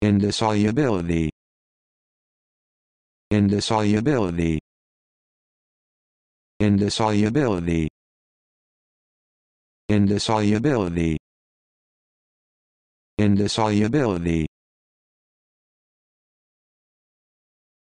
Indissolubility. Indissolubility. Indissolubility. Indissolubility. Indissolubility.